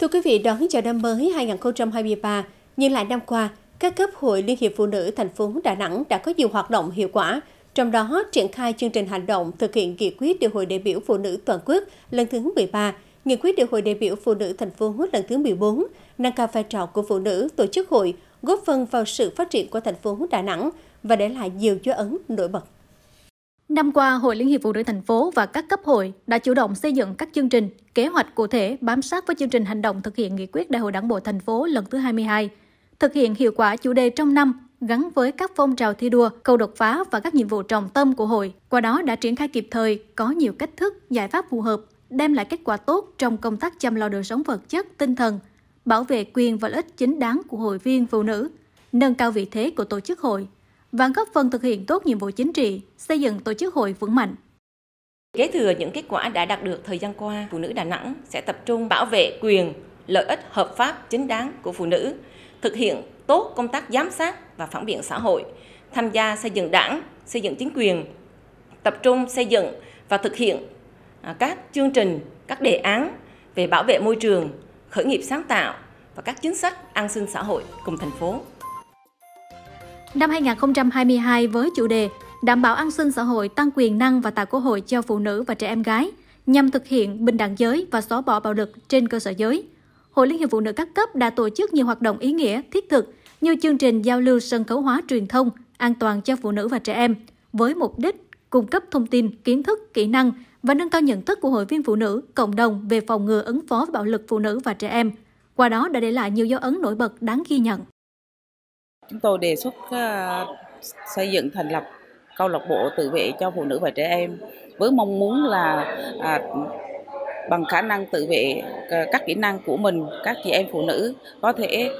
Thưa quý vị, đón chào năm mới 2023, nhưng lại năm qua, các cấp hội Liên hiệp Phụ nữ thành phố Đà Nẵng đã có nhiều hoạt động hiệu quả, trong đó triển khai chương trình hành động thực hiện nghị quyết Đại hội đại biểu Phụ nữ toàn quốc lần thứ 13, nghị quyết Đại hội đại biểu Phụ nữ thành phố lần thứ 14, nâng cao vai trò của phụ nữ tổ chức hội, góp phần vào sự phát triển của thành phố Đà Nẵng và để lại nhiều dấu ấn nổi bật. Năm qua, Hội Liên hiệp Phụ nữ thành phố và các cấp hội đã chủ động xây dựng các chương trình, kế hoạch cụ thể bám sát với chương trình hành động thực hiện nghị quyết Đại hội Đảng bộ thành phố lần thứ 22, thực hiện hiệu quả chủ đề trong năm gắn với các phong trào thi đua, cầu đột phá và các nhiệm vụ trọng tâm của hội. Qua đó đã triển khai kịp thời, có nhiều cách thức, giải pháp phù hợp, đem lại kết quả tốt trong công tác chăm lo đời sống vật chất, tinh thần, bảo vệ quyền và lợi ích chính đáng của hội viên phụ nữ, nâng cao vị thế của tổ chức hội và góp phần thực hiện tốt nhiệm vụ chính trị, xây dựng tổ chức hội vững mạnh. Kế thừa những kết quả đã đạt được thời gian qua, phụ nữ Đà Nẵng sẽ tập trung bảo vệ quyền, lợi ích hợp pháp chính đáng của phụ nữ, thực hiện tốt công tác giám sát và phản biện xã hội, tham gia xây dựng đảng, xây dựng chính quyền, tập trung xây dựng và thực hiện à, các chương trình, các đề án về bảo vệ môi trường, khởi nghiệp sáng tạo và các chính sách an sinh xã hội cùng thành phố. Năm 2022 với chủ đề Đảm bảo an sinh xã hội, tăng quyền năng và tạo cơ hội cho phụ nữ và trẻ em gái nhằm thực hiện bình đẳng giới và xóa bỏ bạo lực trên cơ sở giới. Hội Liên hiệp Phụ nữ các cấp đã tổ chức nhiều hoạt động ý nghĩa, thiết thực như chương trình giao lưu sân khấu hóa truyền thông an toàn cho phụ nữ và trẻ em với mục đích cung cấp thông tin, kiến thức, kỹ năng và nâng cao nhận thức của hội viên phụ nữ, cộng đồng về phòng ngừa ứng phó với bạo lực phụ nữ và trẻ em. Qua đó đã để lại nhiều dấu ấn nổi bật đáng ghi nhận. Chúng tôi đề xuất ờ, xây dựng thành lập câu lạc bộ tự vệ cho phụ nữ và trẻ em với mong muốn là à, bằng khả năng tự vệ ờ, các kỹ năng của mình các chị em phụ nữ có thể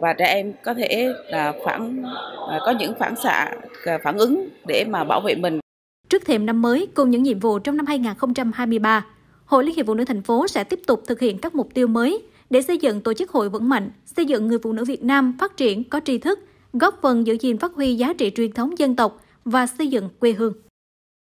và trẻ em có thể là phản à, có những phản xạ à, phản ứng để mà bảo vệ mình. Trước thềm năm mới cùng những nhiệm vụ trong năm 2023, Hội Liên hiệp Phụ nữ thành phố sẽ tiếp tục thực hiện các mục tiêu mới để xây dựng tổ chức hội vững mạnh, xây dựng người phụ nữ Việt Nam phát triển có tri thức, góp phần giữ gìn phát huy giá trị truyền thống dân tộc và xây dựng quê hương.